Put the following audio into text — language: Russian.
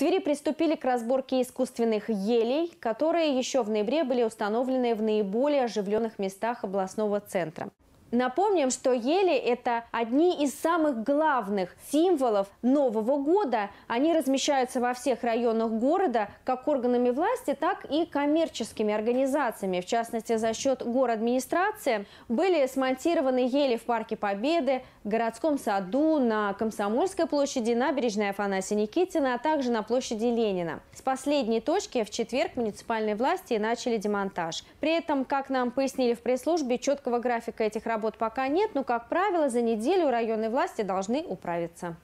Твери приступили к разборке искусственных елей, которые еще в ноябре были установлены в наиболее оживленных местах областного центра. Напомним, что ели – это одни из самых главных символов Нового года. Они размещаются во всех районах города, как органами власти, так и коммерческими организациями. В частности, за счет администрации были смонтированы ели в Парке Победы, городском саду, на Комсомольской площади, набережной Афанасия Никитина, а также на площади Ленина. С последней точки в четверг муниципальные власти начали демонтаж. При этом, как нам пояснили в пресс-службе, четкого графика этих работ работ пока нет, но, как правило, за неделю районы власти должны управиться.